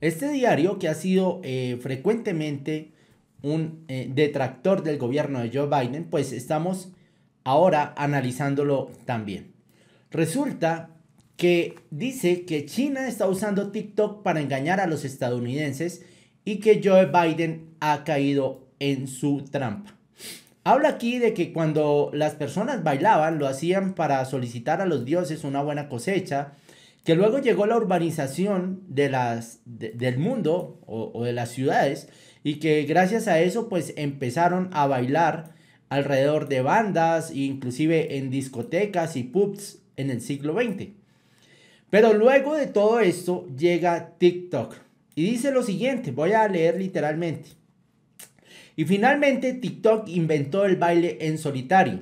Este diario, que ha sido eh, frecuentemente un eh, detractor del gobierno de Joe Biden, pues estamos ahora analizándolo también. Resulta que dice que China está usando TikTok para engañar a los estadounidenses y que Joe Biden ha caído en su trampa. Habla aquí de que cuando las personas bailaban lo hacían para solicitar a los dioses una buena cosecha, que luego llegó la urbanización de las, del mundo o, de las ciudades y que gracias a eso pues empezaron a bailar alrededor de bandas, inclusive en discotecas y pubs en el siglo XX. Pero luego de todo esto llega TikTok y dice lo siguiente, voy a leer literalmente. Y finalmente TikTok inventó el baile en solitario.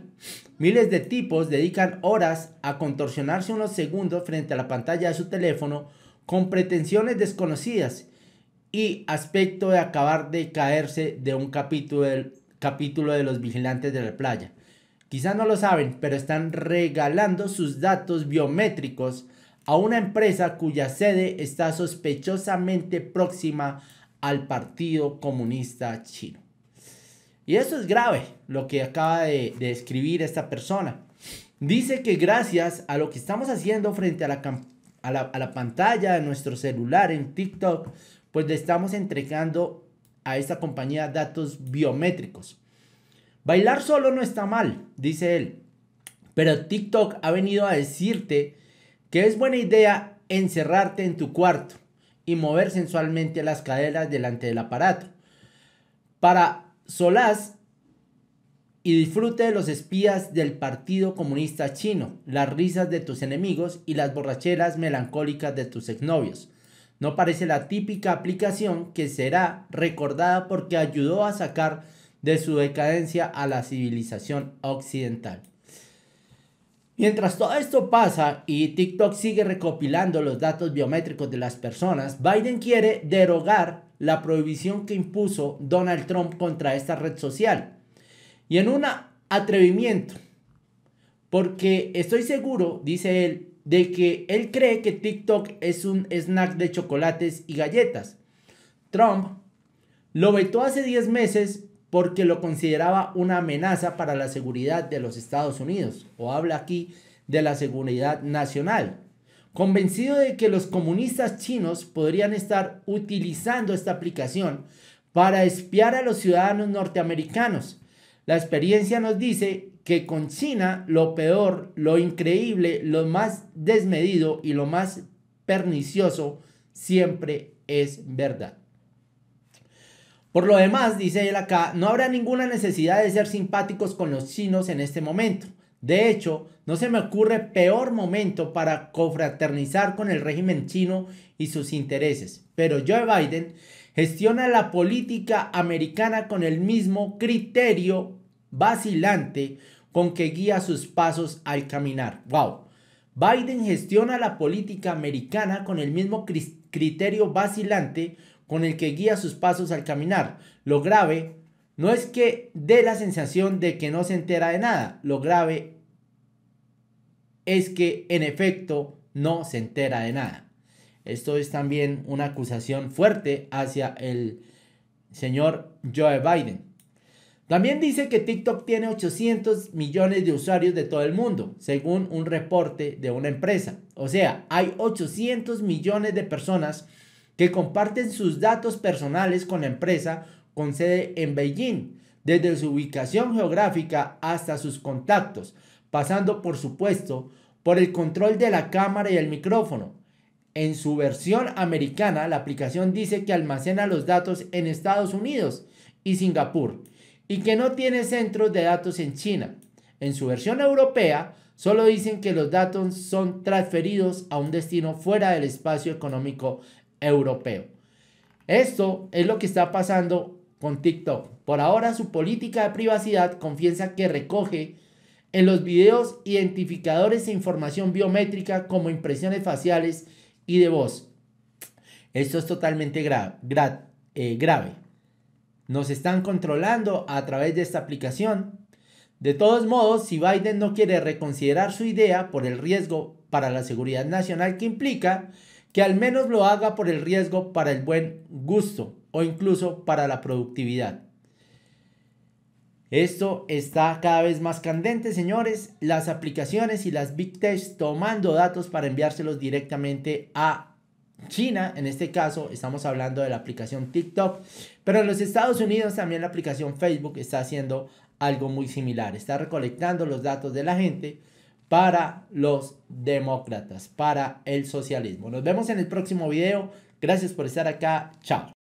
Miles de tipos dedican horas a contorsionarse unos segundos frente a la pantalla de su teléfono con pretensiones desconocidas y aspecto de acabar de caerse de un capítulo, del, capítulo de los vigilantes de la playa. Quizás no lo saben, pero están regalando sus datos biométricos a una empresa cuya sede está sospechosamente próxima al Partido Comunista Chino. Y eso es grave, lo que acaba de, escribir esta persona. Dice que gracias a lo que estamos haciendo frente a la, a la, a la pantalla de nuestro celular en TikTok, pues le estamos entregando a esta compañía datos biométricos. Bailar solo no está mal, dice él, pero TikTok ha venido a decirte que es buena idea encerrarte en tu cuarto y mover sensualmente las caderas delante del aparato para solaz y disfrute de los espías del Partido Comunista Chino, las risas de tus enemigos y las borracheras melancólicas de tus exnovios. No parece la típica aplicación que será recordada porque ayudó a sacar de su decadencia a la civilización occidental. Mientras todo esto pasa y TikTok sigue recopilando los datos biométricos de las personas, Biden quiere derogar la prohibición que impuso Donald Trump contra esta red social. Y en un atrevimiento, porque estoy seguro, dice él, de que él cree que TikTok es un snack de chocolates y galletas. Trump lo vetó hace 10 meses porque lo consideraba una amenaza para la seguridad de los Estados Unidos, o habla aquí de la seguridad nacional, convencido de que los comunistas chinos podrían estar utilizando esta aplicación para espiar a los ciudadanos norteamericanos. La experiencia nos dice que con China lo peor, lo increíble, lo más desmedido y lo más pernicioso siempre es verdad. Por lo demás, dice él acá, no habrá ninguna necesidad de ser simpáticos con los chinos en este momento. De hecho, no se me ocurre peor momento para cofraternizar con el régimen chino y sus intereses. Pero Joe Biden gestiona la política americana con el mismo criterio vacilante con que guía sus pasos al caminar. ¡Wow! Biden gestiona la política americana con el mismo criterio vacilante con el que guía sus pasos al caminar. Lo grave no es que dé la sensación de que no se entera de nada. Lo grave es que en efecto no se entera de nada. Esto es también una acusación fuerte hacia el señor Joe Biden. También dice que TikTok tiene 800 millones de usuarios de todo el mundo, según un reporte de una empresa. O sea, hay 800 millones de personas que comparten sus datos personales con la empresa con sede en Beijing, desde su ubicación geográfica hasta sus contactos, pasando por supuesto por el control de la cámara y el micrófono. En su versión americana, la aplicación dice que almacena los datos en Estados Unidos y Singapur y que no tiene centros de datos en China. En su versión europea, solo dicen que los datos son transferidos a un destino fuera del espacio económico europeo. Esto es lo que está pasando con TikTok. Por ahora su política de privacidad confiesa que recoge en los videos identificadores e información biométrica como impresiones faciales y de voz. Esto es totalmente eh, grave. Nos están controlando a través de esta aplicación. De todos modos, si Biden no quiere reconsiderar su idea por el riesgo para la seguridad nacional que implica, que al menos lo haga por el riesgo para el buen gusto o incluso para la productividad. Esto está cada vez más candente, señores. Las aplicaciones y las big tech tomando datos para enviárselos directamente a China. En este caso, estamos hablando de la aplicación TikTok. Pero en los Estados Unidos también la aplicación Facebook está haciendo algo muy similar. Está recolectando los datos de la gente para los demócratas, para el socialismo. Nos vemos en el próximo video. Gracias por estar acá. Chao.